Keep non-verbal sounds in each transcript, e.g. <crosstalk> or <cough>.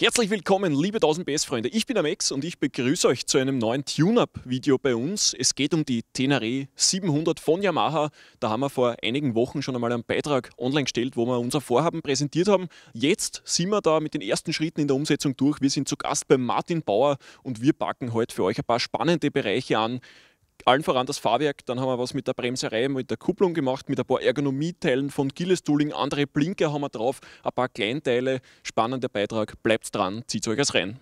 Herzlich willkommen, liebe 1000 PS-Freunde. Ich bin der Max und ich begrüße euch zu einem neuen Tune-Up-Video bei uns. Es geht um die Tenere 700 von Yamaha. Da haben wir vor einigen Wochen schon einmal einen Beitrag online gestellt, wo wir unser Vorhaben präsentiert haben. Jetzt sind wir da mit den ersten Schritten in der Umsetzung durch. Wir sind zu Gast bei Martin Bauer und wir packen heute für euch ein paar spannende Bereiche an, allen voran das Fahrwerk, dann haben wir was mit der Bremserei, mit der Kupplung gemacht, mit ein paar Ergonomieteilen von Gilles Tooling, andere Blinker haben wir drauf, ein paar Kleinteile. Spannender Beitrag, bleibt dran, zieht euch das rein.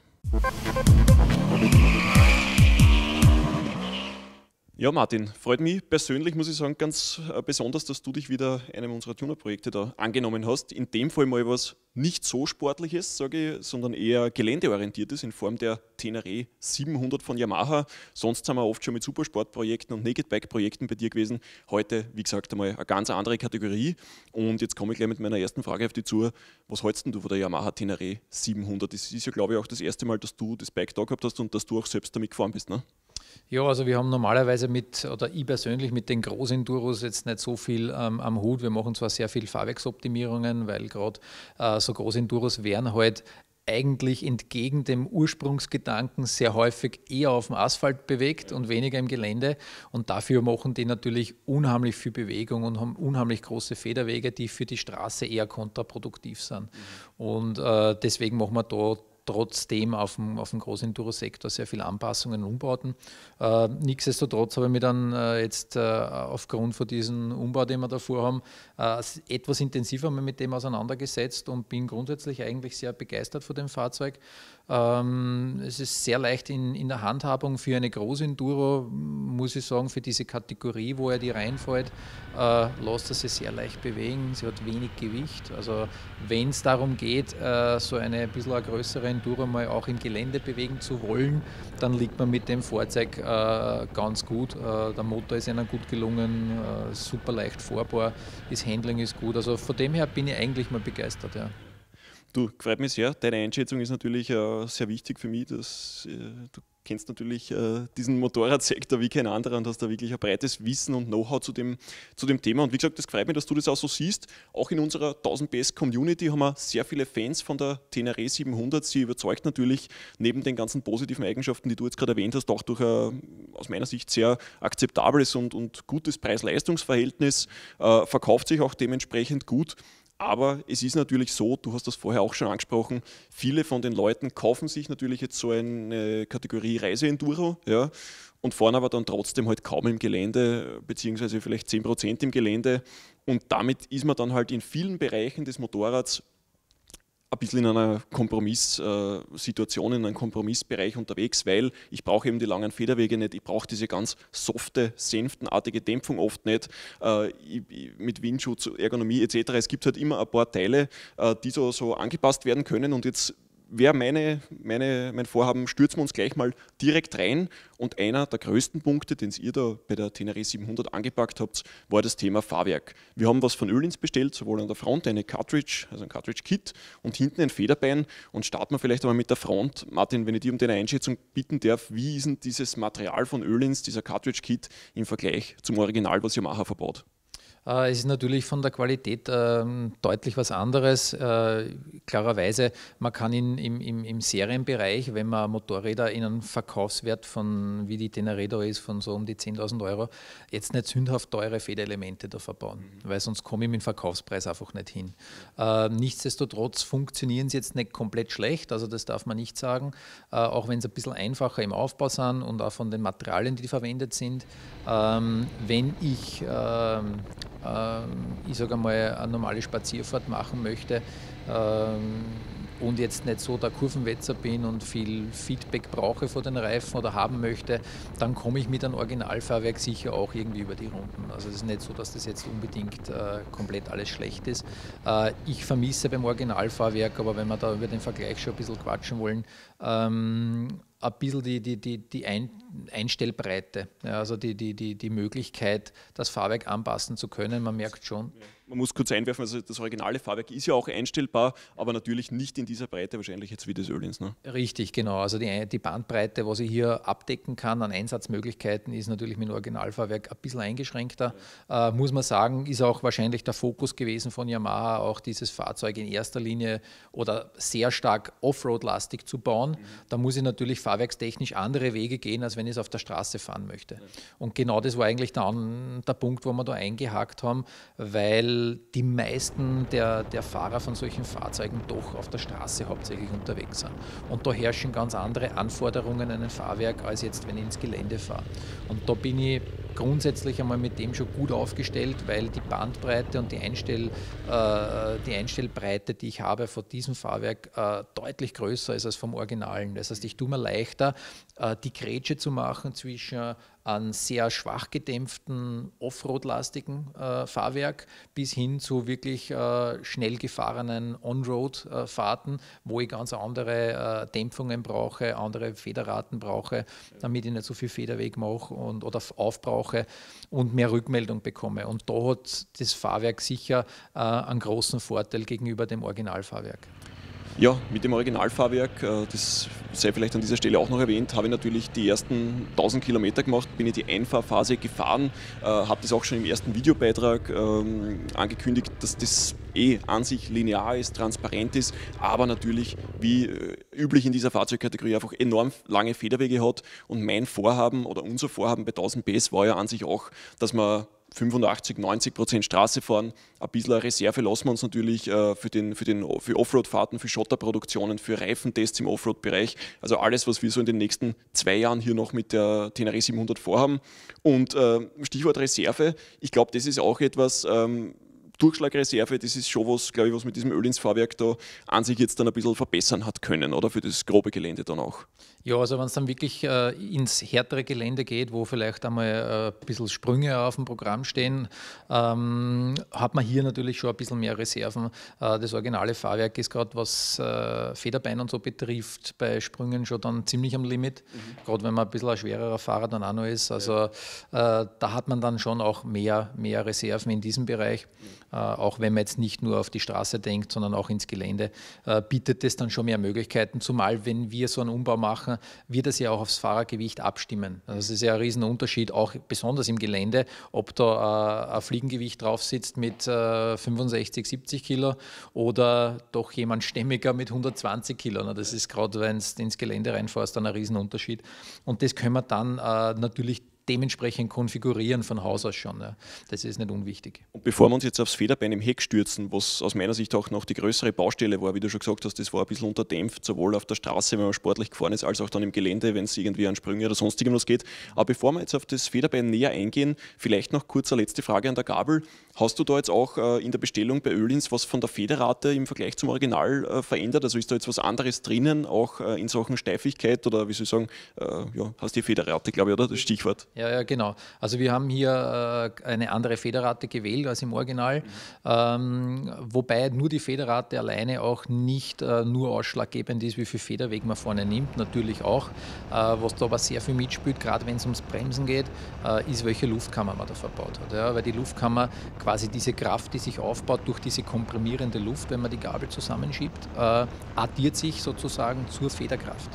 Ja, Martin, freut mich persönlich, muss ich sagen, ganz äh, besonders, dass du dich wieder einem unserer Tuner-Projekte da angenommen hast. In dem Fall mal was nicht so Sportliches, sage ich, sondern eher geländeorientiertes in Form der Tenere 700 von Yamaha. Sonst sind wir oft schon mit Supersportprojekten und Naked Bike-Projekten bei dir gewesen. Heute, wie gesagt, einmal eine ganz andere Kategorie. Und jetzt komme ich gleich mit meiner ersten Frage auf dich zu. Was hältst du von der Yamaha Tenere 700? Das ist ja, glaube ich, auch das erste Mal, dass du das Bike da gehabt hast und dass du auch selbst damit gefahren bist, ne? Ja, also wir haben normalerweise mit, oder ich persönlich mit den Großenduros jetzt nicht so viel ähm, am Hut. Wir machen zwar sehr viel Fahrwerksoptimierungen, weil gerade äh, so Großenduros wären halt eigentlich entgegen dem Ursprungsgedanken sehr häufig eher auf dem Asphalt bewegt und weniger im Gelände. Und dafür machen die natürlich unheimlich viel Bewegung und haben unheimlich große Federwege, die für die Straße eher kontraproduktiv sind. Mhm. Und äh, deswegen machen wir da trotzdem auf dem, auf dem Großenduro-Sektor sehr viele Anpassungen und Umbauten. Äh, nichtsdestotrotz habe ich mich dann äh, jetzt äh, aufgrund von diesem Umbau, den wir da vorhaben, äh, etwas intensiver mit dem auseinandergesetzt und bin grundsätzlich eigentlich sehr begeistert von dem Fahrzeug. Ähm, es ist sehr leicht in, in der Handhabung für eine Großenduro, muss ich sagen, für diese Kategorie, wo er die reinfällt, äh, lässt er sich sehr leicht bewegen. Sie hat wenig Gewicht. Also wenn es darum geht, äh, so eine bisschen eine größere Enduro mal auch im Gelände bewegen zu wollen, dann liegt man mit dem Fahrzeug äh, ganz gut. Äh, der Motor ist ihnen gut gelungen, äh, super leicht fahrbar, das Handling ist gut. Also von dem her bin ich eigentlich mal begeistert. Ja. Du, freut mich sehr. Deine Einschätzung ist natürlich äh, sehr wichtig für mich. Dass, äh, du kennst natürlich äh, diesen Motorradsektor wie kein anderer und hast da wirklich ein breites Wissen und Know-how zu dem, zu dem Thema. Und wie gesagt, das freut mich, dass du das auch so siehst. Auch in unserer 1000 PS Community haben wir sehr viele Fans von der Tenere e 700. Sie überzeugt natürlich neben den ganzen positiven Eigenschaften, die du jetzt gerade erwähnt hast, auch durch ein aus meiner Sicht sehr akzeptables und, und gutes Preis-Leistungs-Verhältnis. Äh, verkauft sich auch dementsprechend gut. Aber es ist natürlich so, du hast das vorher auch schon angesprochen, viele von den Leuten kaufen sich natürlich jetzt so eine Kategorie Reiseenduro ja, und fahren aber dann trotzdem halt kaum im Gelände, beziehungsweise vielleicht 10% im Gelände. Und damit ist man dann halt in vielen Bereichen des Motorrads ein bisschen in einer Kompromisssituation, äh, in einem Kompromissbereich unterwegs, weil ich brauche eben die langen Federwege nicht, ich brauche diese ganz softe, senftenartige Dämpfung oft nicht, äh, mit Windschutz, Ergonomie etc. Es gibt halt immer ein paar Teile, äh, die so, so angepasst werden können und jetzt wäre meine, meine, mein Vorhaben, stürzen wir uns gleich mal direkt rein. Und einer der größten Punkte, den ihr da bei der Tenere 700 angepackt habt, war das Thema Fahrwerk. Wir haben was von Öhlins bestellt, sowohl an der Front eine Cartridge, also ein Cartridge-Kit und hinten ein Federbein. Und starten wir vielleicht einmal mit der Front. Martin, wenn ich dir um deine Einschätzung bitten darf, wie ist denn dieses Material von Öhlins, dieser Cartridge-Kit, im Vergleich zum Original, was Yamaha verbaut? Äh, es ist natürlich von der Qualität ähm, deutlich was anderes. Äh, klarerweise, man kann in, im, im, Serienbereich, wenn man Motorräder in einem Verkaufswert von, wie die Tenerado ist, von so um die 10.000 Euro, jetzt nicht sündhaft teure Federelemente da verbauen, mhm. weil sonst komme ich mit dem Verkaufspreis einfach nicht hin. Äh, nichtsdestotrotz funktionieren sie jetzt nicht komplett schlecht, also das darf man nicht sagen, auch wenn sie ein bisschen einfacher im Aufbau sind und auch von den Materialien, die verwendet sind. Ähm, wenn ich ähm, ähm, ich sage mal, eine normale Spazierfahrt machen möchte ähm, und jetzt nicht so der Kurvenwetzer bin und viel Feedback brauche von den Reifen oder haben möchte, dann komme ich mit einem Originalfahrwerk sicher auch irgendwie über die Runden. Also es ist nicht so, dass das jetzt unbedingt äh, komplett alles schlecht ist. Äh, ich vermisse beim Originalfahrwerk, aber wenn wir da über den Vergleich schon ein bisschen quatschen wollen, ähm, ein bisschen die, die, die, die Ein Einstellbreite, ja, also die, die, die, die Möglichkeit, das Fahrwerk anpassen zu können. Man merkt schon. Ja man muss kurz einwerfen, also das originale Fahrwerk ist ja auch einstellbar, aber natürlich nicht in dieser Breite wahrscheinlich jetzt wie das Ölins. Ne? Richtig, genau. Also die, die, Bandbreite, was ich hier abdecken kann an Einsatzmöglichkeiten, ist natürlich mit dem Originalfahrwerk ein bisschen eingeschränkter. Ja. Äh, muss man sagen, ist auch wahrscheinlich der Fokus gewesen von Yamaha, auch dieses Fahrzeug in erster Linie oder sehr stark Offroad-lastig zu bauen. Mhm. Da muss ich natürlich fahrwerkstechnisch andere Wege gehen, als wenn ich es auf der Straße fahren möchte. Ja. Und genau das war eigentlich dann der Punkt, wo wir da eingehakt haben, weil die meisten der, der Fahrer von solchen Fahrzeugen doch auf der Straße hauptsächlich unterwegs sind. Und da herrschen ganz andere Anforderungen an ein Fahrwerk, als jetzt, wenn ich ins Gelände fahre. Und da bin ich grundsätzlich einmal mit dem schon gut aufgestellt, weil die Bandbreite und die, Einstell, äh, die Einstellbreite, die ich habe von diesem Fahrwerk, äh, deutlich größer ist als vom Originalen. Das heißt, ich tue mir leichter, äh, die Grätsche zu machen zwischen an sehr schwach gedämpften, offroad-lastigen äh, Fahrwerk bis hin zu wirklich äh, schnell gefahrenen On-Road-Fahrten, wo ich ganz andere äh, Dämpfungen brauche, andere Federraten brauche, damit ich nicht so viel Federweg mache und, oder aufbrauche und mehr Rückmeldung bekomme. Und da hat das Fahrwerk sicher äh, einen großen Vorteil gegenüber dem Originalfahrwerk. Ja, mit dem Originalfahrwerk, äh, das sei vielleicht an dieser Stelle auch noch erwähnt, habe ich natürlich die ersten 1000 Kilometer gemacht, bin in die Einfahrphase gefahren, äh, habe das auch schon im ersten Videobeitrag ähm, angekündigt, dass das eh an sich linear ist, transparent ist, aber natürlich wie äh, üblich in dieser Fahrzeugkategorie einfach enorm lange Federwege hat und mein Vorhaben oder unser Vorhaben bei 1000 PS war ja an sich auch, dass man 85, 90 Prozent Straße fahren. Ein bisschen Reserve lassen wir uns natürlich äh, für, den, für, den, für Offroad-Fahrten, für Schotterproduktionen, für Reifentests im Offroad-Bereich. Also alles, was wir so in den nächsten zwei Jahren hier noch mit der Tenere 700 vorhaben. Und äh, Stichwort Reserve, ich glaube, das ist auch etwas, ähm, Durchschlagreserve, das ist schon was, glaube ich, was mit diesem Ölinsfahrwerk da an sich jetzt dann ein bisschen verbessern hat können, oder für das grobe Gelände dann auch. Ja, also wenn es dann wirklich äh, ins härtere Gelände geht, wo vielleicht einmal ein äh, bisschen Sprünge auf dem Programm stehen, ähm, hat man hier natürlich schon ein bisschen mehr Reserven. Äh, das originale Fahrwerk ist gerade, was äh, Federbein und so betrifft, bei Sprüngen schon dann ziemlich am Limit, mhm. gerade wenn man ein bisschen ein schwererer Fahrer dann auch noch ist. Also ja. Äh, da hat man dann schon auch mehr, mehr Reserven in diesem Bereich. Mhm. Äh, auch wenn man jetzt nicht nur auf die Straße denkt, sondern auch ins Gelände, äh, bietet es dann schon mehr Möglichkeiten. Zumal, wenn wir so einen Umbau machen, wir das ja auch aufs Fahrergewicht abstimmen. Also es ist ja ein Riesenunterschied, auch besonders im Gelände, ob da äh, ein Fliegengewicht drauf sitzt mit 65, 70 Kilo oder doch jemand stämmiger mit 120 Kilo. Das ist gerade, wenn du ins Gelände reinfährst, dann ein Riesenunterschied. Und das können wir dann natürlich dementsprechend konfigurieren von Haus aus schon. Ne? Das ist nicht unwichtig. Und bevor wir uns jetzt aufs Federbein im Heck stürzen, was aus meiner Sicht auch noch die größere Baustelle war, wie du schon gesagt hast, das war ein bisschen unterdämpft, sowohl auf der Straße, wenn man sportlich gefahren ist, als auch dann im Gelände, wenn es irgendwie an Sprünge oder sonstigem was geht. Aber bevor wir jetzt auf das Federbein näher eingehen, vielleicht noch kurz eine letzte Frage an der Gabel. Hast du da jetzt auch äh, in der Bestellung bei Ölins was von der Federrate im Vergleich zum Original äh, verändert? Also ist da jetzt was anderes drinnen, auch äh, in Sachen Steifigkeit oder wie soll ich sagen, ja, hast die Federrate, glaube ich, oder? Das Stichwort. Ja, ja, genau. Also wir haben hier äh, eine andere Federrate gewählt als im Original, mhm. ähm, wobei nur die Federrate alleine auch nicht äh, nur ausschlaggebend ist, wie viel Federweg man vorne nimmt, natürlich auch. Äh, was da aber sehr viel mitspielt, gerade wenn es ums Bremsen geht, äh, ist, welche Luftkammer man da verbaut hat. Ja? Weil die Luftkammer quasi diese Kraft, die sich aufbaut durch diese komprimierende Luft, wenn man die Gabel zusammenschiebt, äh, addiert sich sozusagen zur Federkraft.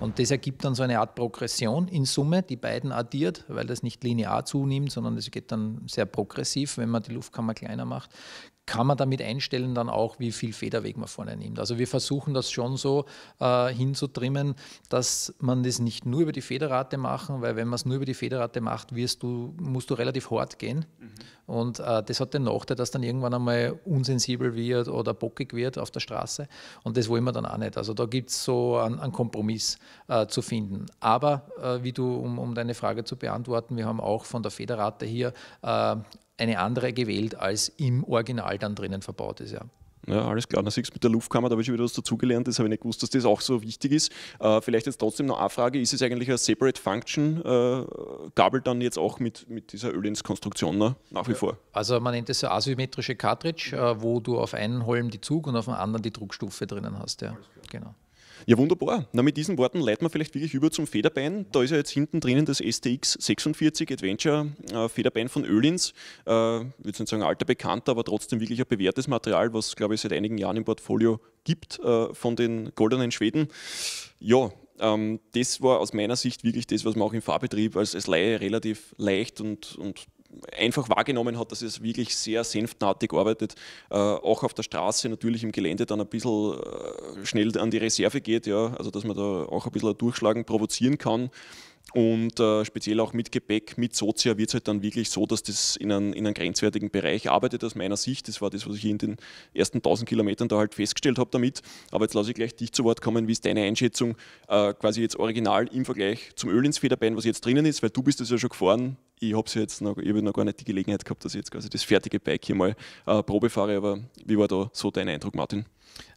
Und das ergibt dann so eine Art Progression in Summe, die beiden addiert, weil das nicht linear zunimmt, sondern es geht dann sehr progressiv, wenn man die Luftkammer kleiner macht, kann man damit einstellen dann auch, wie viel Federweg man vorne nimmt. Also wir versuchen das schon so äh, hinzutrimmen, dass man das nicht nur über die Federrate machen, weil wenn man es nur über die Federrate macht, wirst du, musst du relativ hart gehen. Mhm. Und äh, das hat den Nachteil, dass dann irgendwann einmal unsensibel wird oder bockig wird auf der Straße. Und das wollen wir dann auch nicht. Also da gibt es so einen, einen Kompromiss äh, zu finden. Aber äh, wie du, um, um, deine Frage zu beantworten, wir haben auch von der Federrate hier äh, eine andere gewählt, als im Original dann drinnen verbaut ist. Ja. Ja, alles klar. Na, siehst mit der Luftkammer, da habe ich schon wieder was dazugelernt. Das habe ich nicht gewusst, dass das auch so wichtig ist. Äh, vielleicht jetzt trotzdem noch eine Frage: Ist es eigentlich eine Separate Function? Äh, gabelt dann jetzt auch mit, mit dieser Ölins-Konstruktion ne? nach wie ja. vor? Also, man nennt es so asymmetrische Cartridge, äh, wo du auf einen Holm die Zug und auf dem anderen die Druckstufe drinnen hast. Ja. Genau. Ja, wunderbar. Na, mit diesen Worten leiten wir vielleicht wirklich über zum Federbein. Da ist ja jetzt hinten drinnen das STX 46 Adventure äh, Federbein von Ölins. Äh, würde ich nicht sagen alter Bekannter, aber trotzdem wirklich ein bewährtes Material, was glaube ich seit einigen Jahren im Portfolio gibt äh, von den goldenen Schweden. Ja, ähm, das war aus meiner Sicht wirklich das, was man auch im Fahrbetrieb als, als Laie relativ leicht und, und einfach wahrgenommen hat, dass es wirklich sehr senftenartig arbeitet, äh, auch auf der Straße natürlich im Gelände dann ein bisschen äh, schnell an die Reserve geht, ja, also dass man da auch ein bisschen Durchschlagen provozieren kann. Und äh, speziell auch mit Gepäck, mit Sozia wird es halt dann wirklich so, dass das in einen, in einen grenzwertigen Bereich arbeitet, aus meiner Sicht. Das war das, was ich in den ersten 1000 Kilometern da halt festgestellt habe damit. Aber jetzt lasse ich gleich dich zu Wort kommen. Wie ist deine Einschätzung äh, quasi jetzt original im Vergleich zum Öl ins Federbein, was jetzt drinnen ist? Weil du bist das ja schon gefahren. Ich habe ja jetzt noch, ich hab noch gar nicht die Gelegenheit gehabt, dass ich jetzt quasi das fertige Bike hier mal äh, Probe fahre. Aber wie war da so dein Eindruck, Martin?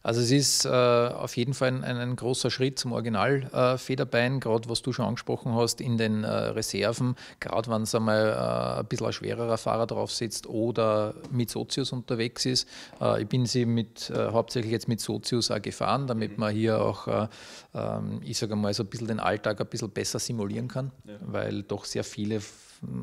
Also es ist äh, auf jeden Fall ein, ein, großer Schritt zum Original-Federbein, äh, gerade was du schon angesprochen hast, in den äh, Reserven, gerade wenn es einmal äh, ein bisschen ein schwererer Fahrer drauf sitzt oder mit Sozius unterwegs ist. Äh, ich bin sie mit, äh, hauptsächlich jetzt mit Sozius auch gefahren, damit mhm. man hier auch, ähm, ich sage mal, so ein bisschen den Alltag ein bisschen besser simulieren kann, ja. weil doch sehr viele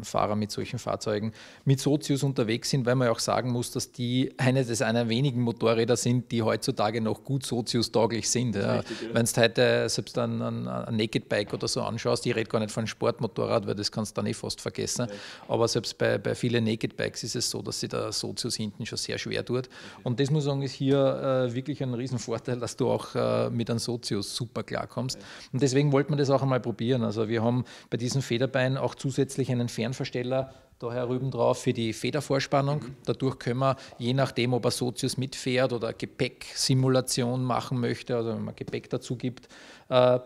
Fahrer mit solchen Fahrzeugen, mit Sozius unterwegs sind, weil man auch sagen muss, dass die eines des einer wenigen Motorräder sind, die heutzutage noch gut Sozius-tauglich sind. Ja. Wenn du heute selbst ein, ein, ein, Naked Bike oder so anschaust, ich rede gar nicht von einem Sportmotorrad, weil das kannst du dann eh fast vergessen. Okay. Aber selbst bei, bei vielen Naked Bikes ist es so, dass sich der Sozius hinten schon sehr schwer tut. Und das muss ich sagen, ist hier äh, wirklich ein Riesenvorteil, dass du auch äh, mit einem Sozius super klarkommst. Okay. Und deswegen wollte man das auch einmal probieren. Also wir haben bei diesem Federbein auch zusätzlich einen einen Fernversteller da herüben drauf für die Federvorspannung. Mhm. Dadurch können wir, je nachdem, ob er Sozius mitfährt oder Gepäcksimulation machen möchte, also wenn man Gepäck dazu gibt, äh,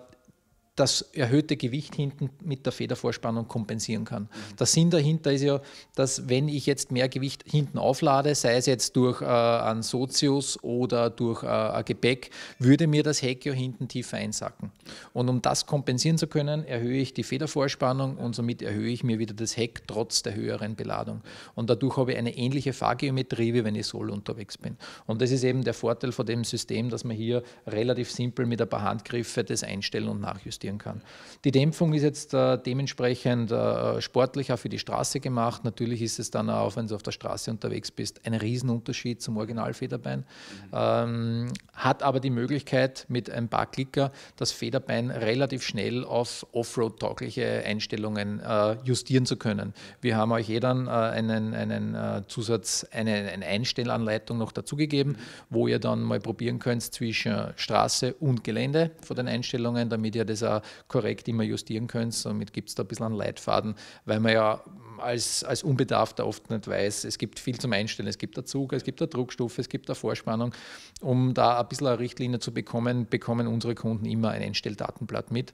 das erhöhte Gewicht hinten mit der Federvorspannung kompensieren kann. Mhm. Der Sinn dahinter ist ja, dass wenn ich jetzt mehr Gewicht hinten auflade, sei es jetzt durch äh, einen Sozius oder durch äh, ein Gepäck, würde mir das Heck ja hinten tiefer einsacken. Und um das kompensieren zu können, erhöhe ich die Federvorspannung und somit erhöhe ich mir wieder das Heck trotz der höheren Beladung. Und dadurch habe ich eine ähnliche Fahrgeometrie, wie wenn ich solo unterwegs bin. Und das ist eben der Vorteil von dem System, dass man hier relativ simpel mit ein paar Handgriffe das einstellen und nachjustieren investieren kann. Die Dämpfung ist jetzt äh, dementsprechend äh, sportlicher für die Straße gemacht. Natürlich ist es dann auch, wenn du auf der Straße unterwegs bist, ein Riesenunterschied zum Originalfederbein. Mhm. Ähm, hat aber die Möglichkeit, mit ein paar Klicker das Federbein relativ schnell auf Offroad-taugliche Einstellungen äh, justieren zu können. Wir haben euch jedem eh äh, einen, einen äh, Zusatz, eine, eine Einstellanleitung noch dazugegeben, mhm. wo ihr dann mal probieren könnt zwischen Straße und Gelände von den Einstellungen, damit ihr das äh, da korrekt immer justieren könnt. Somit gibt es da ein bisschen einen Leitfaden, weil man ja als, als Unbedarfter oft nicht weiß, es gibt viel zum Einstellen. Es gibt der Zug, es gibt da Druckstufe, es gibt da Vorspannung. Um da ein bisschen eine Richtlinie zu bekommen, bekommen unsere Kunden immer ein Einstelldatenblatt mit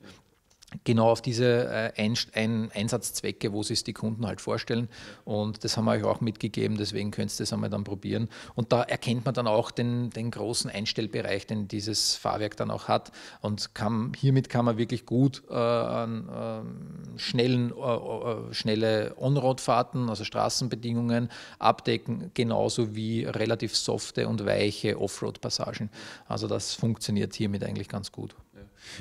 genau auf diese äh, Einsatzzwecke, wo sich die Kunden halt vorstellen. Und das haben wir euch auch mitgegeben, deswegen könnt ihr das einmal dann probieren. Und da erkennt man dann auch den, den großen Einstellbereich, den dieses Fahrwerk dann auch hat. Und kann, hiermit kann man wirklich gut äh, ähm, äh, schnellen, äh, schnelle On-Road-Fahrten, also Straßenbedingungen abdecken, genauso wie relativ softe und weiche Off-Road-Passagen. Also das funktioniert hiermit eigentlich ganz gut.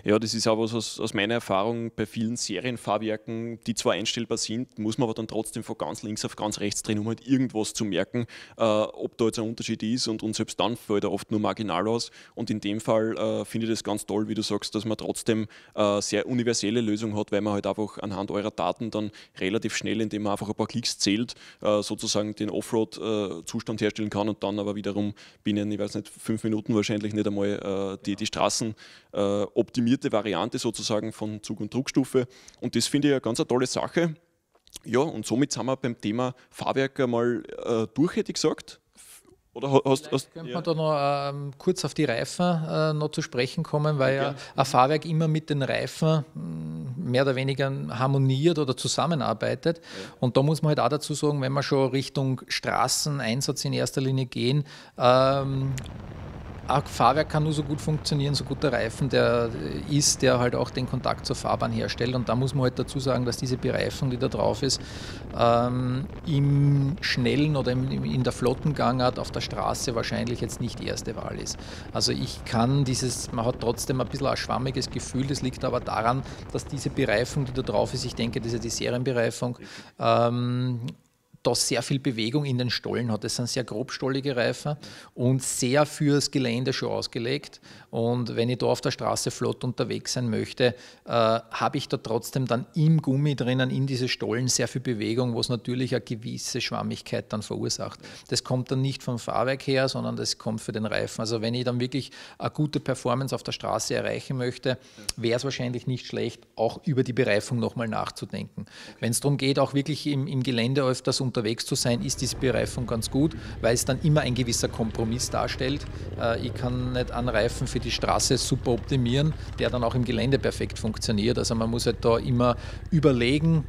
Ja, das ist auch was aus, aus meiner Erfahrung bei vielen Serienfahrwerken, die zwar einstellbar sind, muss man aber dann trotzdem von ganz links auf ganz rechts drehen, um halt irgendwas zu merken, äh, ob da jetzt ein Unterschied ist und, und selbst dann fällt er oft nur marginal aus. Und in dem Fall äh, finde ich das ganz toll, wie du sagst, dass man trotzdem äh, sehr universelle Lösung hat, weil man halt einfach anhand eurer Daten dann relativ schnell, indem man einfach ein paar Klicks zählt, äh, sozusagen den Offroad-Zustand äh, herstellen kann und dann aber wiederum binnen, ich weiß nicht, fünf Minuten wahrscheinlich nicht einmal äh, die, die Straßen, ob optimierte Variante sozusagen von Zug- und Druckstufe. Und das finde ich eine ganz eine tolle Sache. Ja, und somit sind wir beim Thema Fahrwerk einmal äh, durch, hätte ich gesagt. Oder hast, hast, könnte ja. man da noch ähm, kurz auf die Reifen äh, noch zu sprechen kommen, weil ja, ja ein Fahrwerk immer mit den Reifen hm, mehr oder weniger harmoniert oder zusammenarbeitet. Ja. Und da muss man halt auch dazu sagen, wenn wir schon Richtung Straßeneinsatz in erster Linie gehen, ähm, ein Fahrwerk kann nur so gut funktionieren, so gut der Reifen der ist, der halt auch den Kontakt zur Fahrbahn herstellt. Und da muss man halt dazu sagen, dass diese Bereifung, die da drauf ist, ähm, im schnellen oder im, in der flotten Gangart auf der Straße wahrscheinlich jetzt nicht die erste Wahl ist. Also ich kann dieses, man hat trotzdem ein bisschen ein schwammiges Gefühl, das liegt aber daran, dass diese Bereifung, die da drauf ist, ich denke, das ist ja die Serienbereifung, ähm, dass sehr viel Bewegung in den Stollen hat. Das sind sehr grobstollige Reifen und sehr fürs Gelände schon ausgelegt. Und wenn ich da auf der Straße flott unterwegs sein möchte, äh, habe ich da trotzdem dann im Gummi drinnen, in diese Stollen sehr viel Bewegung, was natürlich eine gewisse Schwammigkeit dann verursacht. Das kommt dann nicht vom Fahrwerk her, sondern das kommt für den Reifen. Also wenn ich dann wirklich eine gute Performance auf der Straße erreichen möchte, wäre es wahrscheinlich nicht schlecht, auch über die Bereifung nochmal nachzudenken. Wenn es darum geht, auch wirklich im, im Gelände öfters unter unterwegs zu sein, ist diese Bereifung ganz gut, weil es dann immer ein gewisser Kompromiss darstellt. Äh, ich kann nicht einen Reifen für die Straße super optimieren, der dann auch im Gelände perfekt funktioniert. Also man muss halt da immer überlegen,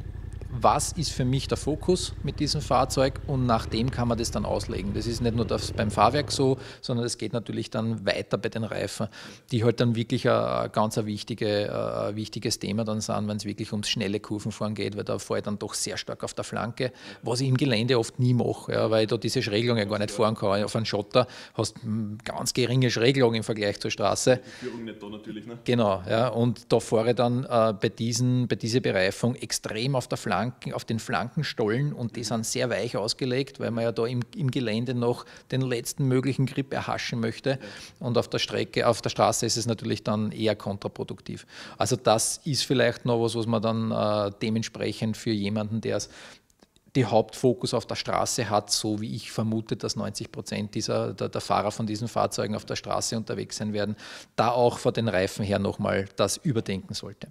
was ist für mich der Fokus mit diesem Fahrzeug und nach dem kann man das dann auslegen. Das ist nicht nur das beim Fahrwerk so, sondern es geht natürlich dann weiter bei den Reifen, die halt dann wirklich ein ganz ein wichtige, wichtiges Thema dann sind, wenn es wirklich ums schnelle Kurvenfahren geht, weil da fahre ich dann doch sehr stark auf der Flanke, was ich im Gelände oft nie mache, ja, weil ich da diese Schräglung ja gar nicht fahren kann. Auf einem Schotter hast du ganz geringe Schräglung im Vergleich zur Straße. Die Führung nicht da natürlich, ne? Genau, ja, und da fahre ich dann äh, bei, diesen, bei dieser Bereifung extrem auf der Flanke Flanken, auf den Flankenstollen und die mhm. sind sehr weich ausgelegt, weil man ja da im, im Gelände noch den letzten möglichen Grip erhaschen möchte. Und auf der Strecke, auf der Straße ist es natürlich dann eher kontraproduktiv. Also das ist vielleicht noch was, was man dann äh, dementsprechend für jemanden, der es die Hauptfokus auf der Straße hat, so wie ich vermute, dass 90 Prozent dieser, der, der, Fahrer von diesen Fahrzeugen auf der Straße unterwegs sein werden, da auch von den Reifen her nochmal das überdenken sollte.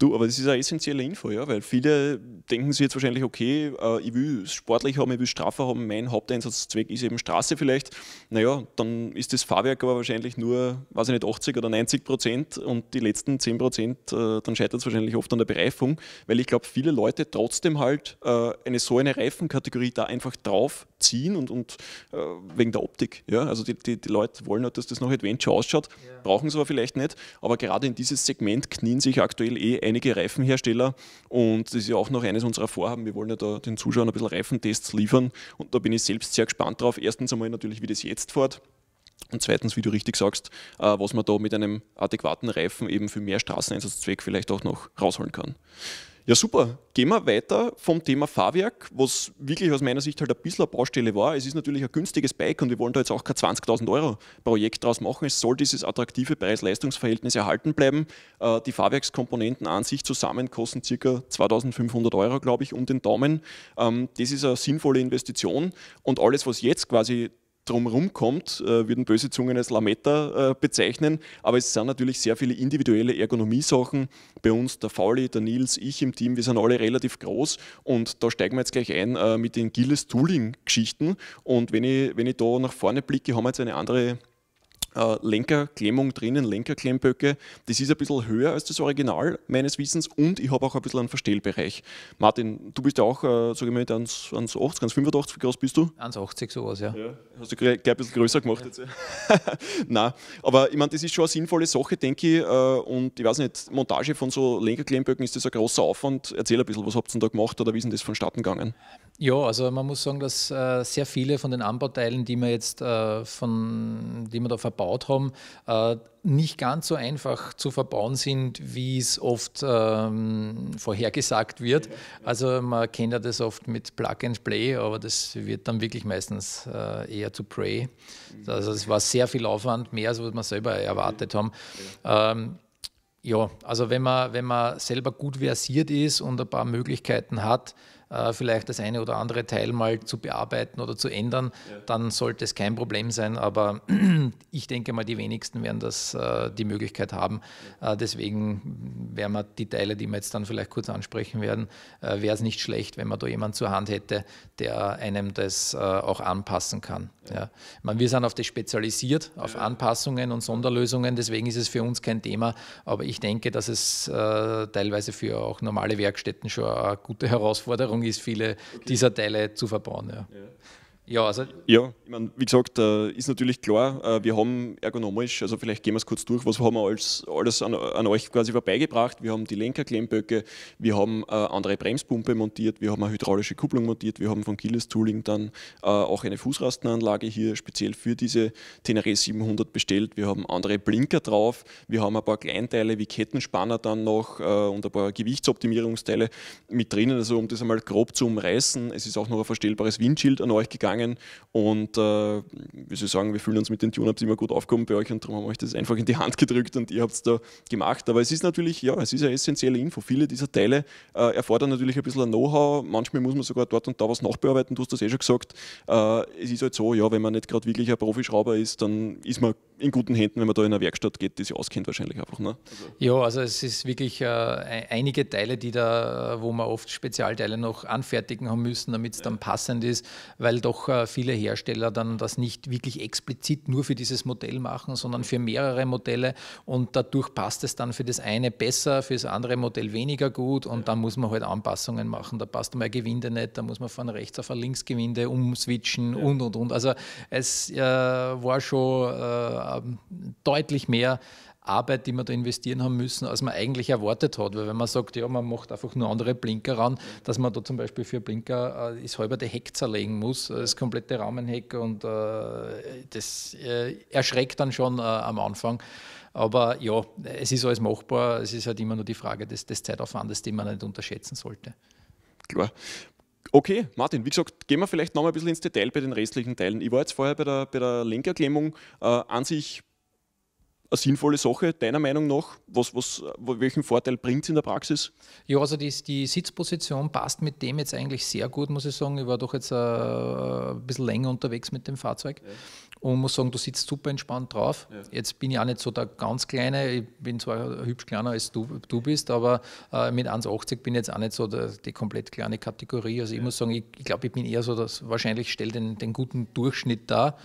Du, aber das ist eine essentielle Info, ja, weil viele denken sich jetzt wahrscheinlich, okay, äh, ich will sportlich haben, ich will straffer haben, mein Haupteinsatzzweck ist eben Straße vielleicht. Naja, dann ist das Fahrwerk aber wahrscheinlich nur, weiß ich nicht, 80 oder 90 Prozent und die letzten 10 Prozent, äh, dann scheitert es wahrscheinlich oft an der Bereifung, weil ich glaube, viele Leute trotzdem halt äh, eine so eine Reifenkategorie da einfach drauf ziehen und, und äh, wegen der Optik. Ja? Also die, die, die Leute wollen halt, dass das noch Adventure ausschaut, ja. brauchen sie aber vielleicht nicht, aber gerade in dieses Segment knien sich aktuell eh ein einige Reifenhersteller und das ist ja auch noch eines unserer Vorhaben. Wir wollen ja da den Zuschauern ein bisschen Reifentests liefern und da bin ich selbst sehr gespannt drauf. Erstens einmal natürlich, wie das jetzt fährt. Und zweitens, wie du richtig sagst, äh, was man da mit einem adäquaten Reifen eben für mehr Straßeneinsatzzweck vielleicht auch noch rausholen kann. Ja, super. Gehen wir weiter vom Thema Fahrwerk, was wirklich aus meiner Sicht halt ein bisschen eine Baustelle war. Es ist natürlich ein günstiges Bike und wir wollen da jetzt auch kein 20.000 Euro Projekt draus machen. Es soll dieses attraktive Preis-Leistungs-Verhältnis erhalten bleiben. Äh, die Fahrwerkskomponenten an sich zusammen kosten ca. 2.500 Euro, glaube ich, um den Daumen. Ähm, das ist eine sinnvolle Investition und alles, was jetzt quasi drumherum kommt, äh, würden böse Zungen als Lametta äh, bezeichnen. Aber es sind natürlich sehr viele individuelle Ergonomie-Sachen. Bei uns, der Fauli, der Nils, ich im Team, wir sind alle relativ groß und da steigen wir jetzt gleich ein äh, mit den Gilles-Tooling-Geschichten. Und wenn ich, wenn ich da nach vorne blicke, haben wir jetzt eine andere äh, Lenkerklemmung drinnen, Lenkerklemmböcke. Das ist ein bisschen höher als das Original meines Wissens und ich habe auch ein bisschen einen Verstellbereich. Martin, du bist ja auch, äh, sage ich mal, 1,80, 1,85 groß bist du? 1,80 sowas, ja. ja. Hast du gleich ein bisschen größer gemacht ja. jetzt. <laughs> Nein, aber ich meine, das ist schon eine sinnvolle Sache, denke ich. Äh, und ich weiß nicht, Montage von so Lenkerklemmböcken ist das ein großer Aufwand. Erzähl ein bisschen, was habt ihr denn da gemacht oder wie ist denn das vonstatten gegangen? Ja, also man muss sagen, dass äh, sehr viele von den Anbauteilen, die wir jetzt äh, von, die wir da verbaut haben, äh, nicht ganz so einfach zu verbauen sind, wie es oft ähm, vorhergesagt wird. Also man kennt ja das oft mit Plug and Play, aber das wird dann wirklich meistens äh, eher zu Pray. Also es war sehr viel Aufwand, mehr als was wir selber erwartet haben. Ähm, ja, also wenn man, wenn man selber gut versiert ist und ein paar Möglichkeiten hat, äh, vielleicht das eine oder andere Teil mal zu bearbeiten oder zu ändern, ja. dann sollte es kein Problem sein. Aber <clears throat> ich denke mal, die wenigsten werden das äh, die Möglichkeit haben. Äh, deswegen wären wir die Teile, die wir jetzt dann vielleicht kurz ansprechen werden, wäre es nicht schlecht, wenn man da jemanden zur Hand hätte, der einem das auch anpassen kann. Ja. Meine, wir sind auf das spezialisiert, auf Anpassungen und Sonderlösungen, deswegen ist es für uns kein Thema, aber ich denke, dass es teilweise für auch normale Werkstätten schon eine gute Herausforderung Verantwortung ist, viele okay. dieser Teile zu verbauen. Ja. Ja, also ja ich mein, wie gesagt, äh, ist natürlich klar, äh, wir haben ergonomisch, also vielleicht gehen wir es kurz durch, was haben wir alles, alles an, an euch quasi vorbeigebracht. Wir haben die Lenkerklemmböcke, wir haben äh, andere Bremspumpe montiert, wir haben eine hydraulische Kupplung montiert, wir haben von Gilles Tooling dann auch eine Fußrastenanlage hier speziell für diese Tenere 700 bestellt. Wir haben andere Blinker drauf, wir haben ein paar Kleinteile wie Kettenspanner dann noch und ein paar Gewichtsoptimierungsteile mit drinnen, also um das einmal grob zu umreißen. Es ist auch noch ein verstellbares Windschild an euch gegangen gegangen und äh, wie ich sagen, wir fühlen uns mit den Tune-Ups immer gut aufgehoben bei euch und darum haben wir euch das einfach in die Hand gedrückt und ihr habt es da gemacht. Aber es ist natürlich, ja, es ist eine essentielle Info. Viele dieser Teile äh, erfordern natürlich ein bisschen Know-how. Manchmal muss man sogar dort und da was nachbearbeiten, du hast das eh schon gesagt. Äh, es ist halt so, ja, wenn man nicht gerade wirklich ein Profischrauber ist, dann ist man in guten Händen, wenn man da in eine Werkstatt geht, die sich auskennt wahrscheinlich einfach. Ne? ja, also es ist wirklich äh, einige Teile, die da, äh, wo man oft Spezialteile noch anfertigen haben müssen, damit es ja. dann passend ist, weil doch äh, viele Hersteller dann das nicht wirklich explizit nur für dieses Modell machen, sondern für mehrere Modelle und dadurch passt es dann für das eine besser, für das andere Modell weniger gut und ja. dann muss man halt Anpassungen machen. Da passt mal Gewinde nicht, da muss man von rechts auf ein Linksgewinde umswitchen ja. und und und. Also es äh, war schon äh, ähm, deutlich mehr Arbeit, die wir da investieren haben müssen, als man eigentlich erwartet hat. Weil wenn man sagt, ja, man macht einfach nur andere Blinker ran, dass man da zum Beispiel für Blinker äh, das halberte Heck zerlegen muss, äh, das komplette Rahmenheck und äh, das äh, erschreckt dann schon äh, am Anfang. Aber ja, es ist alles machbar. Es ist halt immer nur die Frage des, des Zeitaufwandes, den man nicht unterschätzen sollte. Klar. Okay, Martin, wie gesagt, gehen wir vielleicht nochmal ein bisschen ins Detail bei den restlichen Teilen. Ich war jetzt vorher bei der, bei der Lenkerklemmung äh, an sich eine sinnvolle Sache, deiner Meinung nach? Was, was, welchen Vorteil bringt es in der Praxis? Ja, also die, die, Sitzposition passt mit dem jetzt eigentlich sehr gut, muss ich sagen. Ich war doch jetzt äh, ein bisschen länger unterwegs mit dem Fahrzeug. Ja und muss sagen, du sitzt super entspannt drauf. Ja. Jetzt bin ich auch nicht so der ganz Kleine, ich bin zwar hübsch kleiner als du, du bist, aber äh, mit 1,80 bin ich jetzt auch nicht so der, die komplett kleine Kategorie. Also ich muss sagen, ich, ich glaube, ich bin eher so, dass wahrscheinlich stelle den, den guten Durchschnitt dar.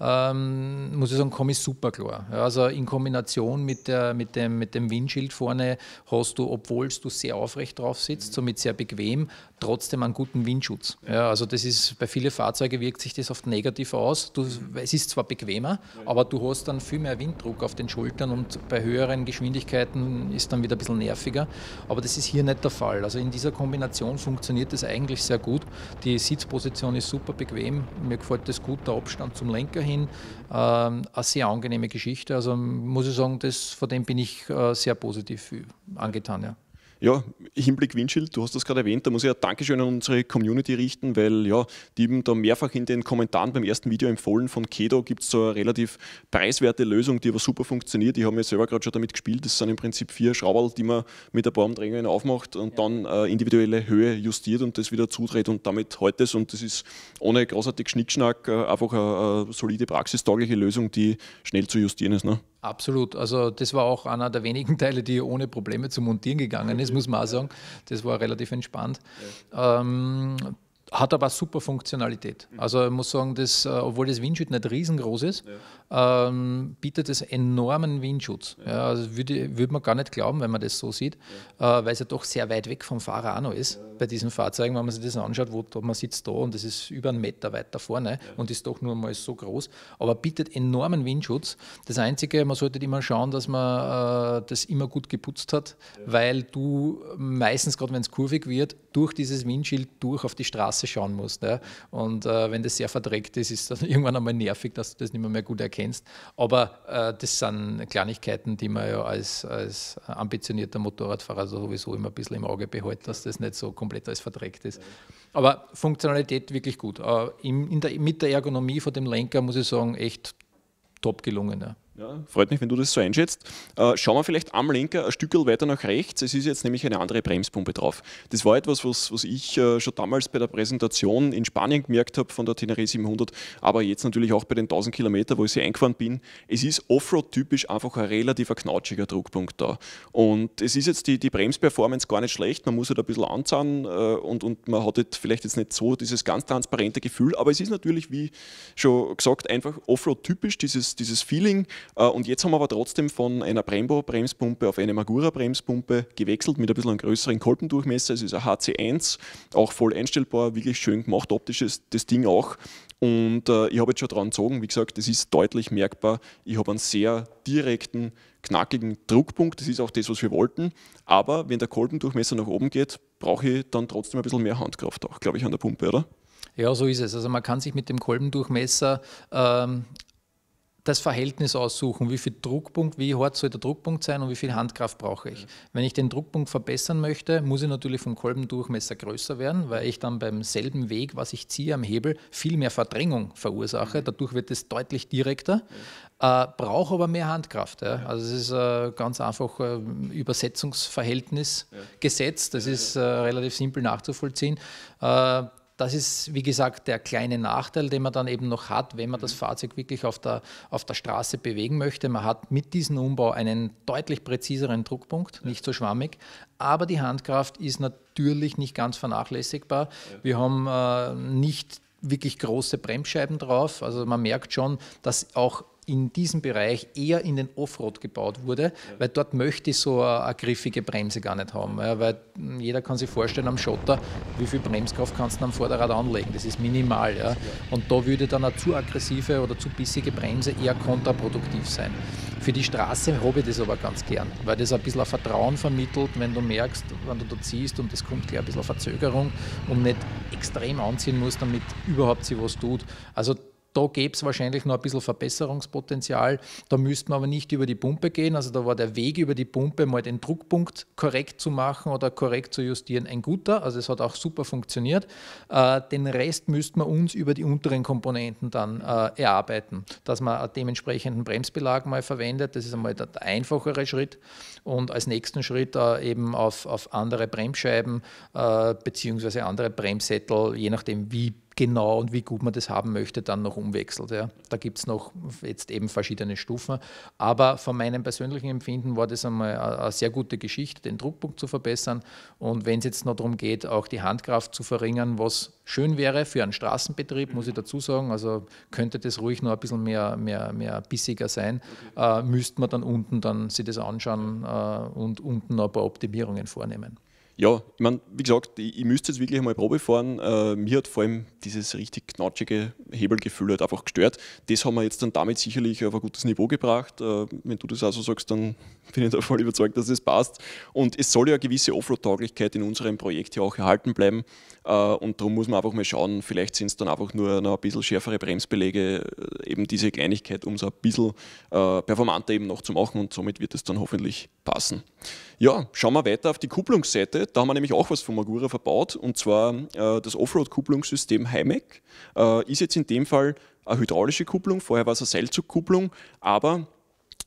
Ja. Ähm, muss ich sagen, komme ich super klar. also in Kombination mit, der, mit, dem, mit dem Windschild vorne hast du, obwohl du sehr aufrecht drauf sitzt, mhm. somit sehr bequem, trotzdem einen guten Windschutz. also das ist, bei vielen Fahrzeugen wirkt sich das oft negativ aus. Du, mhm. es ist ist zwar bequemer, aber du hast dann viel mehr Winddruck auf den Schultern und bei höheren Geschwindigkeiten ist dann wieder ein bisschen nerviger. Aber das ist hier nicht der Fall. Also in dieser Kombination funktioniert das eigentlich sehr gut. Die Sitzposition ist super bequem. Mir gefällt das gut, der Abstand zum Lenker hin. Ähm, eine sehr angenehme Geschichte. Also muss ich sagen, das, von dem bin ich äh, sehr positiv angetan. Ja. Ja, Hinblick Windschild, du hast das gerade erwähnt, da muss ich ein Dankeschön an unsere Community richten, weil ja, die eben da mehrfach in den Kommentaren beim ersten Video empfohlen von Kedo gibt es so eine relativ preiswerte Lösung, die aber super funktioniert. Ich habe mir selber gerade schon damit gespielt. Das sind im Prinzip vier Schrauberl, die man mit ein paar Umdrehungen aufmacht und ja. dann äh, individuelle Höhe justiert und das wieder zudreht und damit heute es. und das ist ohne großartig Schnickschnack äh, einfach eine, eine solide praxistaugliche Lösung, die schnell zu justieren ist. Ne? Absolut. Also das war auch einer der wenigen <laughs> Teile, die ohne Probleme zu montieren gegangen ist, muss man auch sagen. Das war relativ entspannt. Ähm, hat aber super Funktionalität. Mhm. Also ich muss sagen, dass, äh, obwohl das Windschild nicht riesengroß ist, ähm, bietet es enormen Windschutz. Ja, also würde, würde man gar nicht glauben, wenn man das so sieht, äh, weil es ja doch sehr weit weg vom Fahrer auch noch ist bei diesen Fahrzeugen, wenn man sich das anschaut, wo man sitzt da und das ist über einen Meter weiter vorne und ist doch nur mal so groß, aber bietet enormen Windschutz. Das Einzige, man sollte immer schauen, dass man äh, das immer gut geputzt hat, weil du meistens, gerade wenn es kurvig wird, durch dieses Windschild durch auf die Straße schauen musst. Ja? Und äh, wenn das sehr verdreckt ist, ist das <laughs> irgendwann einmal nervig, dass du das nicht mehr, mehr gut erkennst kennst. Aber äh, das sind Kleinigkeiten, die man ja als, als ambitionierter Motorradfahrer sowieso immer ein bisschen im Auge behält, dass das nicht so komplett alles verdreckt ist. Aber Funktionalität wirklich gut. Äh, in, in der, mit der Ergonomie von dem Lenker muss ich sagen, echt top gelungen. Ja. Ja, freut mich, wenn du das so einschätzt. Äh, schauen wir vielleicht am Lenker ein Stückel weiter nach rechts. Es ist jetzt nämlich eine andere Bremspumpe drauf. Das war etwas, was, was ich äh, schon damals bei der Präsentation in Spanien gemerkt habe von der Tenere 700, aber jetzt natürlich auch bei den 1000 Kilometern, wo ich sie eingefahren bin. Es ist Offroad-typisch einfach ein relativ knautschiger Druckpunkt da. Und es ist jetzt die, die Bremsperformance gar nicht schlecht. Man muss halt ein bisschen anzahnen äh, und, und man hat halt vielleicht jetzt nicht so dieses ganz transparente Gefühl, aber es ist natürlich, wie schon gesagt, einfach Offroad-typisch, dieses, dieses Feeling äh, und jetzt haben wir aber trotzdem von einer Brembo-Bremspumpe auf eine Magura-Bremspumpe gewechselt mit ein bisschen einem größeren Kolbendurchmesser. Es ist ein HC1, auch voll einstellbar, wirklich schön gemacht, optisch ist das Ding auch. Und äh, ich habe jetzt schon dran gezogen, wie gesagt, das ist deutlich merkbar. Ich habe einen sehr direkten, knackigen Druckpunkt. Das ist auch das, was wir wollten. Aber wenn der Kolbendurchmesser nach oben geht, brauche ich dann trotzdem ein bisschen mehr Handkraft auch, glaube ich, an der Pumpe, oder? Ja, so ist es. Also man kann sich mit dem Kolbendurchmesser ähm, das Verhältnis aussuchen, wie viel Druckpunkt, wie hart soll der Druckpunkt sein und wie viel Handkraft brauche ich. Wenn ich den Druckpunkt verbessern möchte, muss ich natürlich vom Kolbendurchmesser größer werden, weil ich dann beim selben Weg, was ich ziehe am Hebel, viel mehr Verdrängung verursache. Mhm. Dadurch wird es deutlich direkter, äh, brauche aber mehr Handkraft. Ja. Also es ist äh, ganz einfach äh, Übersetzungsverhältnis ja. gesetzt. Das ist äh, relativ simpel nachzuvollziehen. Äh, das ist, wie gesagt, der kleine Nachteil, den man dann eben noch hat, wenn man das mhm. Fahrzeug wirklich auf der, auf der Straße bewegen möchte. Man hat mit diesem Umbau einen deutlich präziseren Druckpunkt, nicht so schwammig, aber die Handkraft ist natürlich nicht ganz vernachlässigbar. Wir haben äh, nicht wirklich große Bremsscheiben drauf. Also man merkt schon, dass auch in diesem Bereich eher in den Offroad gebaut wurde, ja. weil dort möchte ich so eine, eine griffige Bremse gar nicht haben. Weil hm, jeder kann sich vorstellen am Schotter, wie viel Bremskraft kannst du am Vorderrad anlegen. Das ist minimal. Ja. Und da würde dann eine zu aggressive oder zu bissige Bremse eher kontraproduktiv sein. Für die Straße habe ich das aber ganz gern, weil das ein bisschen ein Vertrauen vermittelt, wenn du merkst, wenn du da ziehst und es kommt gleich ein bisschen Verzögerung und nicht extrem anziehen musst, damit überhaupt sie was tut. Also da gäbe es wahrscheinlich noch ein bisschen Verbesserungspotenzial. Da müsste man aber nicht über die Pumpe gehen. Also da war der Weg über die Pumpe, mal den Druckpunkt korrekt zu machen oder korrekt zu justieren, ein guter. Also es hat auch super funktioniert. Äh, den Rest müsste man uns über die unteren Komponenten dann äh, erarbeiten, dass man einen dementsprechenden Bremsbelag mal verwendet. Das ist einmal der einfachere Schritt. Und als nächsten Schritt äh, eben auf, auf andere Bremsscheiben bzw. andere Bremssättel, je nachdem wie genau und wie gut man das haben möchte, dann noch umwechselt. Ja. Da gibt es noch jetzt eben verschiedene Stufen. Aber von meinem persönlichen Empfinden war das einmal eine sehr gute Geschichte, den Druckpunkt zu verbessern. Und wenn es jetzt noch darum geht, auch die Handkraft zu verringern, was schön wäre für einen Straßenbetrieb, muss ich dazu sagen, also könnte das ruhig noch ein bisschen mehr, mehr, mehr bissiger sein, äh, müsste man dann unten dann sich das anschauen äh, und unten noch ein paar Optimierungen vornehmen. Ja, ich meine, wie gesagt, ich, ich müsste jetzt wirklich einmal Probe fahren. Äh, mir hat vor allem dieses richtig knatschige Hebelgefühl halt einfach gestört. Das haben wir jetzt dann damit sicherlich auf ein gutes Niveau gebracht. Äh, wenn du das auch so sagst, dann <laughs> bin ich da voll überzeugt, dass das passt. Und es soll ja eine gewisse Offroad-Tauglichkeit in unserem Projekt ja auch erhalten bleiben. Äh, und darum muss man einfach mal schauen, vielleicht sind es dann einfach nur noch ein bisschen schärfere Bremsbeläge, äh, eben diese Kleinigkeit, um so ein bisschen äh, performanter eben noch zu machen. Und somit wird es dann hoffentlich passen. Ja, schauen wir weiter auf die Kupplungsseite da haben wir nämlich auch was von Magura verbaut und zwar äh, das Offroad-Kupplungssystem HIMAC äh, ist jetzt in dem Fall eine hydraulische Kupplung, vorher war es eine Seilzugkupplung, aber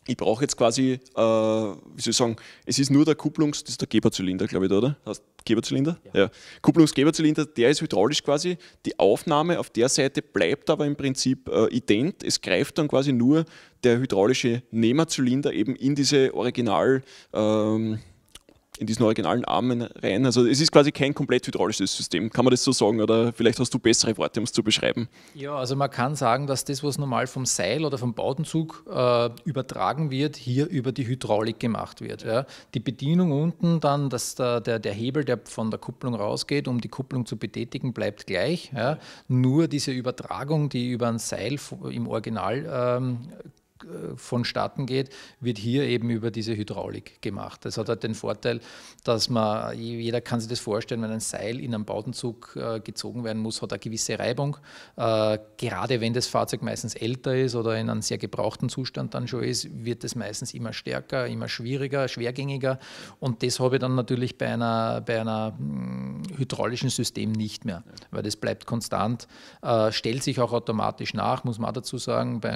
ich brauche jetzt quasi, äh, wie soll ich sagen, es ist nur der Kupplungs-, das ist der Geberzylinder, glaube ich, da, oder? Heißt Geberzylinder? Ja. ja. Kupplungsgeberzylinder, der ist hydraulisch quasi. Die Aufnahme auf der Seite bleibt aber im Prinzip äh, ident. Es greift dann quasi nur der hydraulische Nehmerzylinder eben in diese Original- ähm, in diesen originalen Armen rein. Also es ist quasi kein komplett hydraulisches System. Kann man das so sagen? Oder vielleicht hast du bessere Worte, um es zu beschreiben? Ja, also man kann sagen, dass das, was normal vom Seil oder vom Bautenzug äh, übertragen wird, hier über die Hydraulik gemacht wird. Ja. Die Bedienung unten, dann dass der, der, der, Hebel, der von der Kupplung rausgeht, um die Kupplung zu betätigen, bleibt gleich. Ja. Nur diese Übertragung, die über ein Seil im Original ähm, äh, vonstatten geht, wird hier eben über diese Hydraulik gemacht. Das hat halt den Vorteil, dass man, jeder kann sich das vorstellen, wenn ein Seil in einem Bautenzug äh, gezogen werden muss, hat eine gewisse Reibung. Äh, gerade wenn das Fahrzeug meistens älter ist oder in einem sehr gebrauchten Zustand dann schon ist, wird es meistens immer stärker, immer schwieriger, schwergängiger. Und das habe ich dann natürlich bei einer, bei einer mm, hydraulischen System nicht mehr, weil das bleibt konstant, stellt sich auch automatisch nach, muss man dazu sagen, bei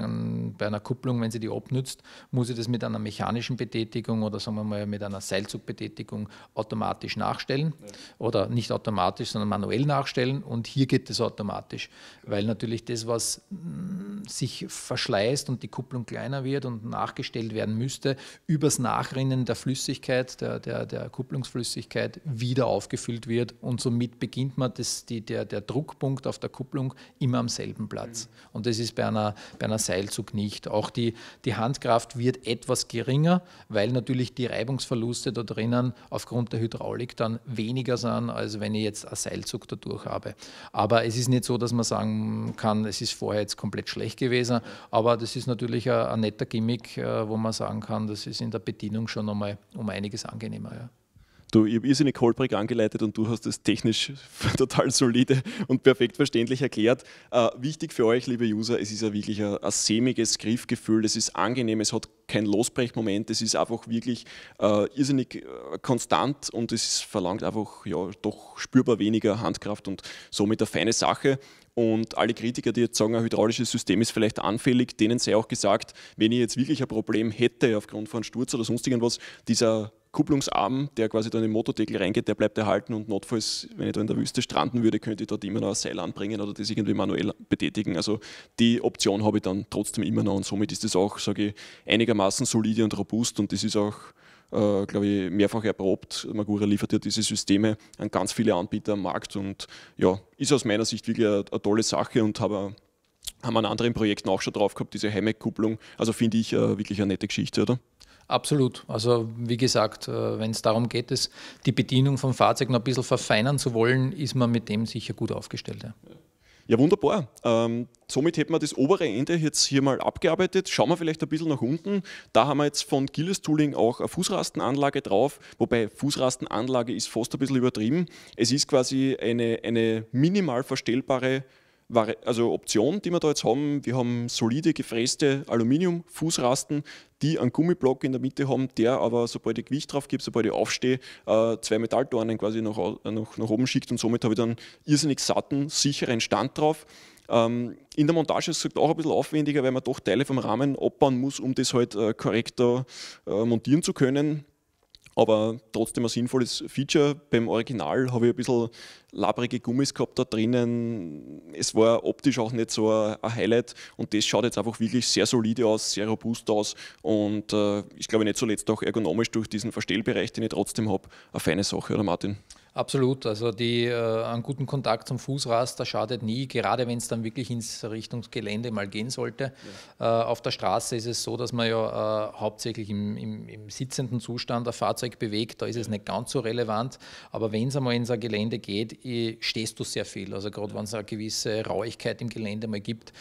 einer Kupplung Betätigung, wenn sie die abnützt, muss sie das mit einer mechanischen Betätigung oder sagen wir mal mit einer Seilzugbetätigung automatisch nachstellen ja. oder nicht automatisch, sondern manuell nachstellen und hier geht es automatisch, weil natürlich das, was hm, sich verschleißt und die Kupplung kleiner wird und nachgestellt werden müsste, übers Nachrinnen der Flüssigkeit, der, der, der Kupplungsflüssigkeit wieder aufgefüllt wird und somit beginnt man das, die, der, der Druckpunkt auf der Kupplung immer am selben Platz. Mhm. Und das ist bei einer, bei einer Seilzug nicht. Auch die die, die Handkraft wird etwas geringer, weil natürlich die Reibungsverluste da drinnen aufgrund der Hydraulik dann weniger sind, als wenn ich jetzt einen Seilzug dadurch habe. Aber es ist nicht so, dass man sagen kann, es ist vorher jetzt komplett schlecht gewesen, aber das ist natürlich ein, ein netter Gimmick, äh, wo man sagen kann, das ist in der Bedienung schon einmal um einiges angenehmer. Ja. Du, ich habe irrsinnig holprig angeleitet und du hast es technisch <laughs> total solide und perfekt verständlich erklärt. Äh, wichtig für euch, liebe User, es ist ja wirklich ein, ein sämiges Griffgefühl, es ist angenehm, es hat kein Losbrechmoment, es ist einfach wirklich äh, irrsinnig äh, konstant und es verlangt einfach ja, doch spürbar weniger Handkraft und somit eine feine Sache. Und alle Kritiker, die jetzt sagen, ein hydraulisches System ist vielleicht anfällig, denen sei auch gesagt, wenn ich jetzt wirklich ein Problem hätte aufgrund von Sturz oder sonst irgendwas, dieser Kupplungsarm, der quasi da in den Motordeckel reingeht, der bleibt erhalten und notfalls, wenn ich da in der Wüste stranden würde, könnte ich dort immer noch ein Seil anbringen oder das irgendwie manuell betätigen. Also die Option habe ich dann trotzdem immer noch und somit ist das auch, sage ich, einigermaßen solide und robust und das ist auch, äh, glaube ich, mehrfach erprobt. Magura liefert ja diese Systeme an ganz viele Anbieter am Markt und ja, ist aus meiner Sicht wirklich eine, eine tolle Sache und habe haben an anderen Projekten auch schon drauf gehabt, diese Heimekkupplung. Also finde ich äh, wirklich eine nette Geschichte, oder? Absolut. Also wie gesagt, äh, wenn es darum geht, es, die Bedienung vom Fahrzeug noch ein bisschen verfeinern zu wollen, ist man mit dem sicher gut aufgestellt. Ja. Ja, wunderbar. Ähm, somit hätten wir das obere Ende jetzt hier mal abgearbeitet. Schauen wir vielleicht ein bisschen nach unten. Da haben wir jetzt von Gilles Tooling auch eine Fußrastenanlage drauf, wobei Fußrastenanlage ist fast ein bisschen übertrieben. Es ist quasi eine, eine minimal verstellbare also Option, die wir da jetzt haben. Wir haben solide gefräste Aluminium-Fußrasten, die einen Gummiblock in der Mitte haben, der aber, sobald ich Gewicht drauf gebe, sobald ich aufstehe, äh, zwei Metalltornen quasi nach, nach, nach oben schickt und somit habe ich dann irrsinnig satten, sicheren Stand drauf. Ähm, in der Montage ist es auch ein bisschen aufwendiger, weil man doch Teile vom Rahmen abbauen muss, um das halt äh, korrekter äh, montieren zu können aber trotzdem ein sinnvolles Feature. Beim Original habe ich ein bisschen labrige Gummis gehabt da drinnen. Es war optisch auch nicht so ein Highlight und das schaut jetzt einfach wirklich sehr solide aus, sehr robust aus und äh, ich glaube nicht zuletzt auch ergonomisch durch diesen Verstellbereich, den ich trotzdem habe, eine feine Sache, oder Martin? Absolut, also die, äh, einen guten Kontakt zum Fußraster schadet nie, gerade wenn es dann wirklich ins Richtungsgelände mal gehen sollte. Ja. Äh, auf der Straße ist es so, dass man ja äh, hauptsächlich im, im, im, sitzenden Zustand ein Fahrzeug bewegt, da ist es nicht ganz so relevant, aber wenn es einmal ins Gelände geht, stehst du sehr viel. Also gerade ja. wenn es eine gewisse Rauigkeit im Gelände mal gibt,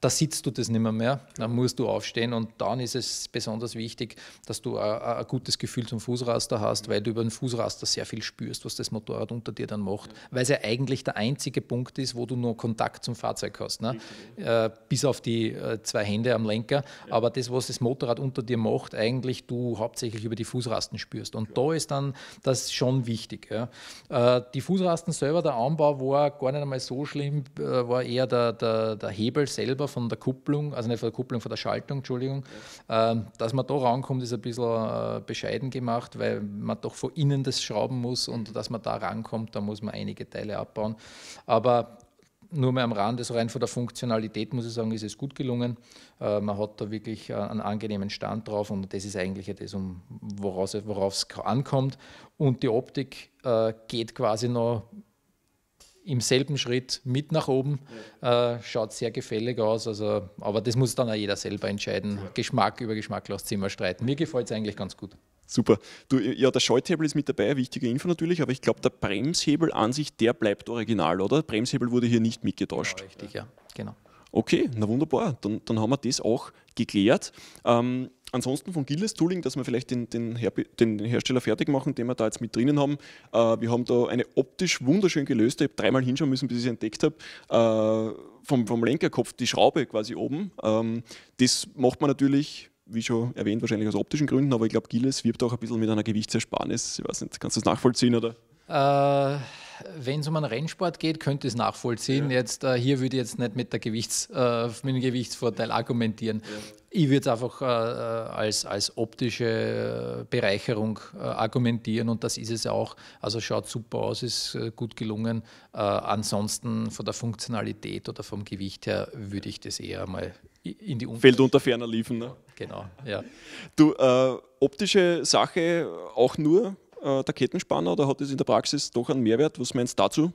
da sitzt du das nicht mehr, mehr, dann musst du aufstehen und dann ist es besonders wichtig, dass du ein gutes Gefühl zum Fußraster hast, weil du über den Fußraster sehr viel spürst, was das Motorrad unter dir dann macht, weil es ja eigentlich der einzige Punkt ist, wo du nur Kontakt zum Fahrzeug hast, ne? äh, bis auf die äh, zwei Hände am Lenker, aber das, was das Motorrad unter dir macht, eigentlich du hauptsächlich über die Fußrasten spürst und da ist dann das schon wichtig. Ja? Äh, die Fußrasten selber, der Anbau war gar nicht einmal so schlimm, äh, war eher der, der, der Hebel selber von der Kupplung, also nicht von der Kupplung, von der Schaltung, Entschuldigung, ja. äh, dass man da rankommt, ist ein bisschen äh, bescheiden gemacht, weil man doch von innen das schrauben muss und dass man da rankommt, da muss man einige Teile abbauen. Aber nur mehr am Rande, so rein von der Funktionalität muss ich sagen, ist es gut gelungen. Äh, man hat da wirklich äh, einen angenehmen Stand drauf und das ist eigentlich das, um worauf es ankommt. Und die Optik äh, geht quasi noch im selben Schritt mit nach oben. Ja. Äh, schaut sehr gefällig aus. Also, aber das muss dann auch jeder selber entscheiden. Ja. Geschmack über Geschmack lässt sich immer streiten. Mir gefällt es eigentlich ganz gut. Super. Du, ja, der Schalthebel ist mit dabei, eine wichtige Info natürlich, aber ich glaube, der Bremshebel an sich, der bleibt original, oder? Der Bremshebel wurde hier nicht mitgetauscht. Genau, richtig, ja. Genau. Okay, na wunderbar. Dann, dann haben wir das auch geklärt. Ähm, Ansonsten von Gilles Tooling, dass wir vielleicht den, den, Her den, Hersteller fertig machen, den wir da jetzt mit drinnen haben. Äh, wir haben da eine optisch wunderschön gelöste, ich habe dreimal hinschauen müssen, bis ich es entdeckt habe, äh, vom, vom, Lenkerkopf die Schraube quasi oben. Ähm, das macht man natürlich, wie schon erwähnt, wahrscheinlich aus optischen Gründen, aber ich glaube, Gilles wirbt auch ein bisschen mit einer Gewichtsersparnis. Ich weiß nicht, kannst du das nachvollziehen oder? Äh wenn es um einen Rennsport geht, könnte ich es nachvollziehen. Ja. Jetzt, äh, hier würde ich jetzt nicht mit, der Gewichts, äh, mit dem Gewichtsvorteil argumentieren. Ja. Ich würde es einfach äh, äh als, als optische äh, Bereicherung äh, argumentieren und das ist es auch. Also schaut super aus, ist gut gelungen. ansonsten von der Funktionalität oder vom Gewicht her würde ich das eher mal in die Unter Fällt unter ferner liefen. Ne? Genau, ja. Du, optische Sache auch nur äh, der Kettenspanner oder hat es in der Praxis doch einen Mehrwert? Was meinst du dazu?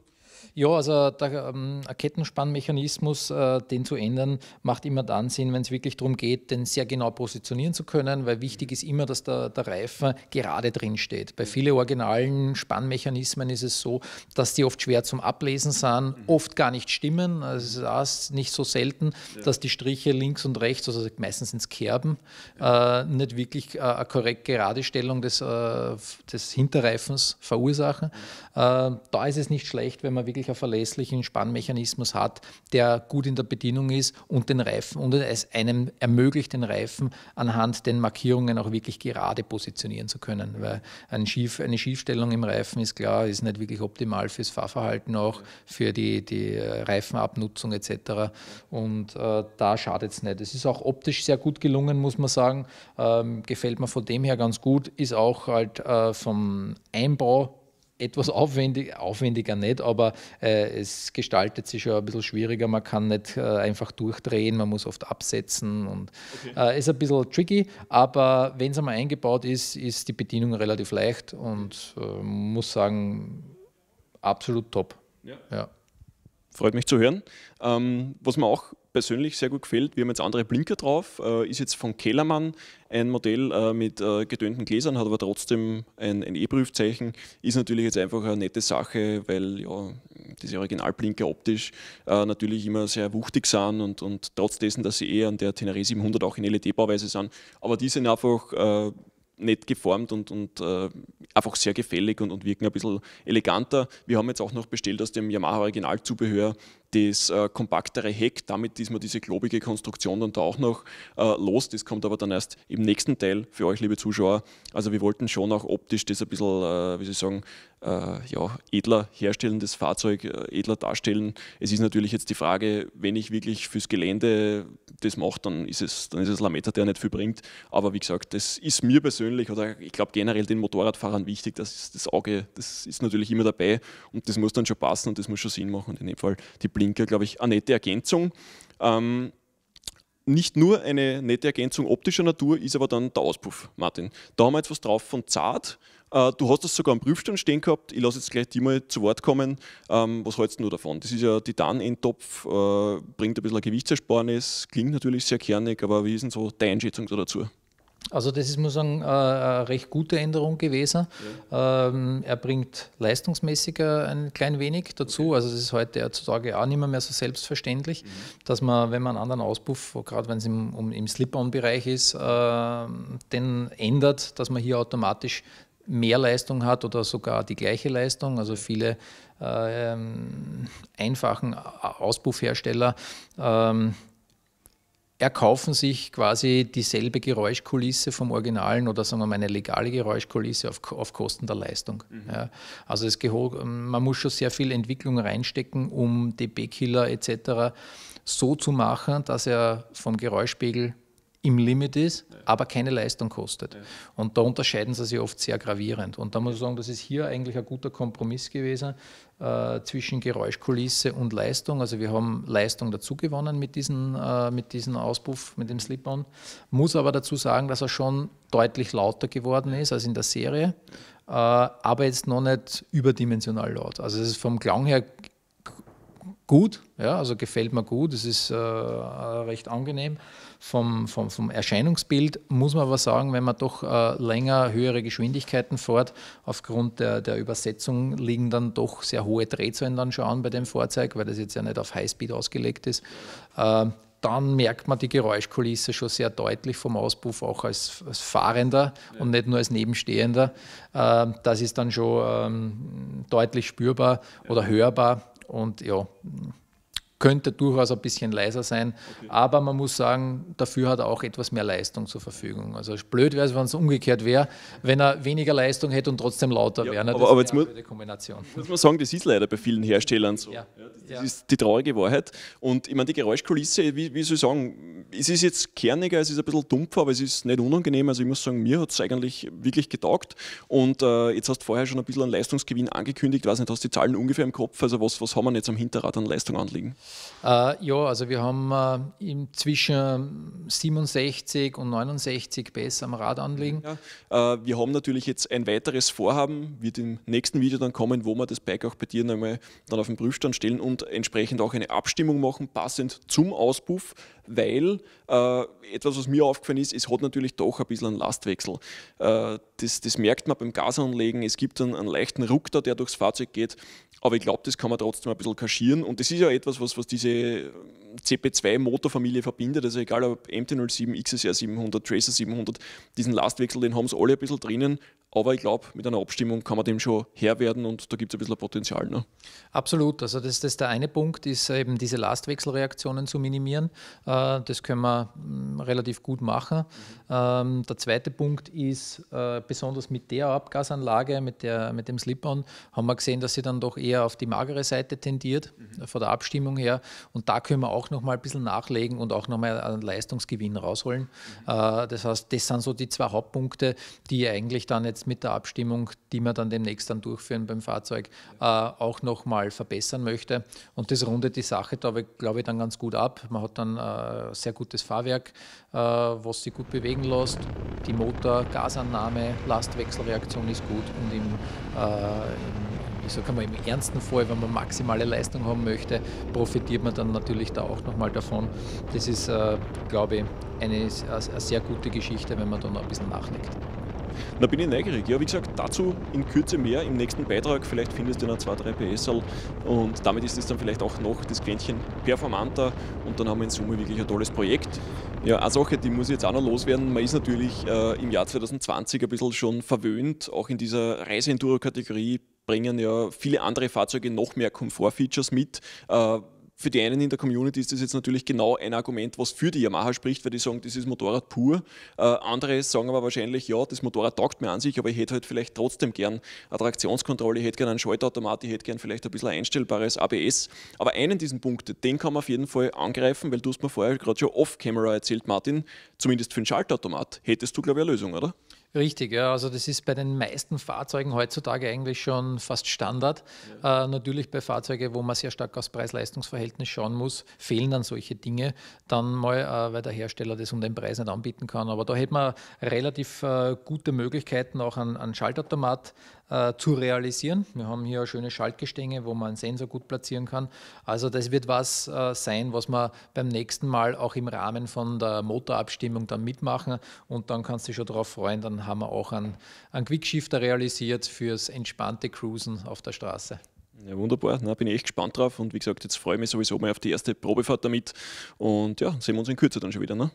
Ja, also der ähm, Kettenspannmechanismus, äh, den zu ändern, macht immer dann Sinn, wenn es wirklich darum geht, den sehr genau positionieren zu können, weil wichtig ist immer, dass der, der Reifen gerade drin steht. Bei vielen originalen Spannmechanismen ist es so, dass die oft schwer zum Ablesen sind, mhm. oft gar nicht stimmen. Also es ist nicht so selten, dass die Striche links und rechts, also meistens ins Kerben, äh, nicht wirklich äh, eine korrekte Geradestellung Stellung des, äh, des Hinterreifens verursachen. Mhm. Äh, da ist es nicht schlecht, wenn man man wirklich einen verlässlichen Spannmechanismus hat, der gut in der Bedienung ist und den Reifen und es einem ermöglicht, den Reifen anhand den Markierungen auch wirklich gerade positionieren zu können. Weil ein Schief, eine Schiefstellung im Reifen ist klar, ist nicht wirklich optimal fürs Fahrverhalten auch, für die, die Reifenabnutzung etc. Und äh, da schadet es nicht. Es ist auch optisch sehr gut gelungen, muss man sagen. Ähm, gefällt mir von dem her ganz gut, ist auch halt äh, vom Einbau etwas aufwendig, aufwendiger nicht, aber äh, es gestaltet sich ja ein bisschen schwieriger. Man kann nicht äh, einfach durchdrehen, man muss oft absetzen und okay. äh, ist ein bisschen tricky, aber wenn es einmal eingebaut ist, ist die Bedienung relativ leicht und äh, muss sagen, absolut top. Ja. ja. Freut mich zu hören. Ähm, was man auch persönlich sehr gut gefällt. Wir haben jetzt andere Blinker drauf. Äh, ist jetzt von Kellermann ein Modell äh, mit äh, getönten Gläsern, hat aber trotzdem ein, ein E-Prüfzeichen. Ist natürlich jetzt einfach eine nette Sache, weil ja, diese Originalblinker optisch natürlich immer sehr wuchtig sind und, und trotz dessen, dass sie eher an der Tenere 700 auch in LED-Bauweise sind. Aber die sind einfach nett geformt und, und äh, einfach sehr gefällig und, und, wirken ein bisschen eleganter. Wir haben jetzt auch noch bestellt aus dem Yamaha Originalzubehör das äh, kompaktere Heck, damit ist man diese globige Konstruktion dann da auch noch äh, los. Das kommt aber dann erst im nächsten Teil für euch, liebe Zuschauer. Also wir wollten schon auch optisch das ein bisschen, äh, wie Sie sagen, äh, ja, edler herstellen, das Fahrzeug äh, edler darstellen. Es ist natürlich jetzt die Frage, wenn ich wirklich fürs Gelände das mache, dann ist es, dann ist es Lametta, der nicht viel bringt. Aber wie gesagt, das ist mir persönlich oder ich glaube generell den Motorradfahrern wichtig, dass das Auge, das ist natürlich immer dabei und das muss dann schon passen und das muss schon Sinn machen. Und in dem Fall die Blinker, glaube ich, eine nette Ergänzung. Ähm, nicht nur eine nette Ergänzung optischer Natur, ist aber dann der Auspuff, Martin. Da haben wir jetzt was drauf von Zart. Äh, du hast das sogar am Prüfstand stehen gehabt. Ich lasse jetzt gleich die mal zu Wort kommen. Ähm, was hältst du davon? Das ist ja Titan-Endtopf, äh, bringt ein bisschen Gewichtsersparnis, klingt natürlich sehr kernig, aber wie ist denn so deine Einschätzung dazu? Also das ist, muss man sagen, eine recht gute Änderung gewesen. Ja. Ähm, er bringt leistungsmäßiger äh, ein klein wenig dazu. Okay. Also es ist heute heutzutage auch nicht mehr, so selbstverständlich, mhm. dass man, wenn man einen anderen Auspuff, gerade wenn es im, im Slip-on-Bereich ist, ähm, den ändert, dass man hier automatisch mehr Leistung hat oder sogar die gleiche Leistung. Also viele äh, einfachen Auspuffhersteller ähm, erkaufen sich quasi dieselbe Geräuschkulisse vom Originalen oder sagen wir mal eine legale Geräuschkulisse auf, auf Kosten der Leistung. Mhm. Ja, also das man muss schon sehr viel Entwicklung reinstecken, um DB-Killer etc. so zu machen, dass er vom Geräuschpegel im Limit ist, aber keine Leistung kostet. Und da unterscheiden sie sich oft sehr gravierend. Und da muss ich sagen, das ist hier eigentlich ein guter Kompromiss gewesen äh, zwischen Geräuschkulisse und Leistung. Also wir haben Leistung dazugewonnen mit diesem äh, mit diesen Auspuff, mit dem Slip-On. Muss aber dazu sagen, dass er schon deutlich lauter geworden ist als in der Serie, äh, aber jetzt noch nicht überdimensional laut. Also es ist vom Klang her gut, ja, also gefällt mir gut, es ist äh, recht angenehm vom, vom, vom Erscheinungsbild muss man aber sagen, wenn man doch äh, länger höhere Geschwindigkeiten fährt, aufgrund der, der Übersetzung liegen dann doch sehr hohe Drehzahlen dann schon an bei dem Fahrzeug, weil das jetzt ja nicht auf Highspeed ausgelegt ist. Äh, dann merkt man die Geräuschkulisse schon sehr deutlich vom Auspuff, auch als, als Fahrender ja. und nicht nur als Nebenstehender. Äh, das ist dann schon ähm, deutlich spürbar ja. oder hörbar. Und ja, könnte durchaus ein bisschen leiser sein, okay. aber man muss sagen, dafür hat er auch etwas mehr Leistung zur Verfügung. Also blöd wäre es, wenn es umgekehrt wäre, wenn er weniger Leistung hätte und trotzdem lauter ja, wäre. Ne? Das aber, ist jetzt eine blöde Kombination. Muss man sagen, das ist leider bei vielen Herstellern so. Ja. Ja, ja. ist die traurige Wahrheit. Und ich meine, die Geräuschkulisse, wie, wie soll ich sagen, es ist jetzt kerniger, es ist ein bisschen dumpfer, aber es ist nicht unangenehm. Also ich muss sagen, mir hat es eigentlich wirklich getaugt. Und äh, jetzt hast du vorher schon ein bisschen einen Leistungsgewinn angekündigt. Ich weiß nicht, hast du die Zahlen ungefähr im Kopf? Also was, was haben wir jetzt am Hinterrad an Leistung anliegen? Äh, ja, also wir haben äh, zwischen 67 und 69 PS am Rad anliegen. Ja. Äh, wir haben natürlich jetzt ein weiteres Vorhaben, wird im nächsten Video dann kommen, wo wir das Bike auch bei dir nochmal dann auf den Prüfstand stellen, um und entsprechend auch eine Abstimmung machen, passend zum Auspuff, weil äh, etwas, was mir aufgefallen ist, es hat natürlich doch ein bisschen einen Lastwechsel. Äh, das, das, merkt man beim Gasanlegen, es gibt einen, einen leichten Ruck da, der durchs Fahrzeug geht, aber ich glaube, das kann man trotzdem ein bisschen kaschieren und das ist ja etwas, was, was diese CP2-Motorfamilie verbindet, also egal ob MT-07, XSR 700, Tracer 700, diesen Lastwechsel, den haben sie alle ein bisschen drinnen, aber ich glaube, mit einer Abstimmung kann man dem schon Herr werden und da gibt es ein bisschen Potenzial. Ne? Absolut. Also das, das der eine Punkt ist eben diese Lastwechselreaktionen zu minimieren. Äh, das können wir mm, relativ gut machen. Ähm, der zweite Punkt ist, äh, besonders mit der Abgasanlage, mit, der, mit dem Slip-On, haben wir gesehen, dass sie dann doch eher auf die magere Seite tendiert, mhm. von der Abstimmung her. Und da können wir auch nochmal ein bisschen nachlegen und auch nochmal einen Leistungsgewinn rausholen. Mhm. Äh, das heißt, das sind so die zwei Hauptpunkte, die eigentlich dann jetzt mit der Abstimmung, die man dann demnächst dann durchführen beim Fahrzeug, äh, auch nochmal verbessern möchte. Und das rundet die Sache, glaube ich, dann ganz gut ab. Man hat dann äh, sehr gutes Fahrwerk, äh, was sich gut bewegen lässt. Die Motor-Gasannahme, Lastwechselreaktion ist gut und im, äh, im ich sage mal, im ernsten Fall, wenn man maximale Leistung haben möchte, profitiert man dann natürlich da auch nochmal davon. Das ist, äh, glaube ich, eine, äh, eine sehr gute Geschichte, wenn man da noch ein bisschen nachlegt da bin ich neugierig. Ja, wie gesagt, dazu in Kürze mehr im nächsten Beitrag. Vielleicht findest du noch zwei, drei PS und damit ist es dann vielleicht auch noch das Quäntchen performanter und dann haben wir in Summe wirklich ein tolles Projekt. Ja, eine Sache, die muss ich jetzt auch noch loswerden. Man ist natürlich äh, im Jahr 2020 ein bisschen schon verwöhnt, auch in dieser Reise-Enduro-Kategorie bringen ja viele andere Fahrzeuge noch mehr Komfortfeatures mit. Äh, für die einen in der Community ist das jetzt natürlich genau ein Argument, was für die Yamaha spricht, weil die sagen, das ist Motorrad pur. Äh, andere sagen aber wahrscheinlich, ja, das Motorrad taugt mir an sich, aber ich hätte halt vielleicht trotzdem gern eine Traktionskontrolle, ich hätte gern einen Schaltautomat, ich hätte gern vielleicht ein bisschen ein einstellbares ABS. Aber einen dieser Punkte, den kann man auf jeden Fall angreifen, weil du hast mir vorher gerade schon off-camera erzählt, Martin, zumindest für den Schaltautomat hättest du, glaube ich, eine Lösung, oder? Richtig, ja. Also das ist bei den meisten Fahrzeugen heutzutage eigentlich schon fast Standard. Ja. Äh, natürlich bei Fahrzeugen, wo man sehr stark aufs Preis-Leistungs-Verhältnis schauen muss, fehlen dann solche Dinge dann mal, äh, weil der Hersteller das um den Preis nicht anbieten kann. Aber da hätte man relativ äh, gute Möglichkeiten, auch einen, einen Schaltautomat äh, zu realisieren. Wir haben hier schöne Schaltgestänge, wo man einen Sensor gut platzieren kann. Also das wird was äh, sein, was wir beim nächsten Mal auch im Rahmen von der Motorabstimmung dann mitmachen und dann kannst du dich schon darauf freuen, dann haben wir auch einen, einen Quickshifter realisiert fürs entspannte Cruisen auf der Straße. Ja, wunderbar, Na, bin ich echt gespannt drauf und wie gesagt, jetzt freue ich mich sowieso mal auf die erste Probefahrt damit und ja, sehen wir uns in Kürze dann schon wieder. Ne?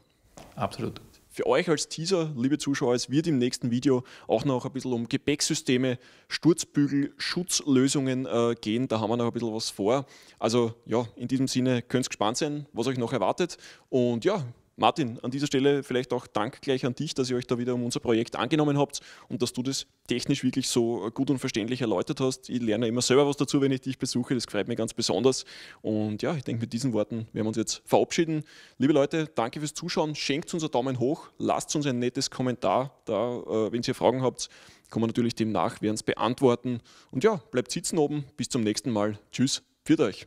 Absolut für euch als Teaser, liebe Zuschauer, es wird im nächsten Video auch noch ein bisschen um Gepäcksysteme, Sturzbügel, Schutzlösungen äh, gehen. Da haben wir noch ein bisschen was vor. Also ja, in diesem Sinne könnt ihr gespannt sein, was euch noch erwartet. Und ja, Martin, an dieser Stelle vielleicht auch Dank gleich an dich, dass ihr euch da wieder um unser Projekt angenommen habt und dass du das technisch wirklich so gut und verständlich erläutert hast. Ich lerne immer selber was dazu, wenn ich dich besuche. Das freut mich ganz besonders. Und ja, ich denke, mit diesen Worten werden wir uns jetzt verabschieden. Liebe Leute, danke fürs Zuschauen. Schenkt uns einen Daumen hoch, lasst uns ein nettes Kommentar da, äh, wenn ihr Fragen habt. Kommen wir natürlich demnach, werden es beantworten. Und ja, bleibt sitzen oben. Bis zum nächsten Mal. Tschüss, für euch.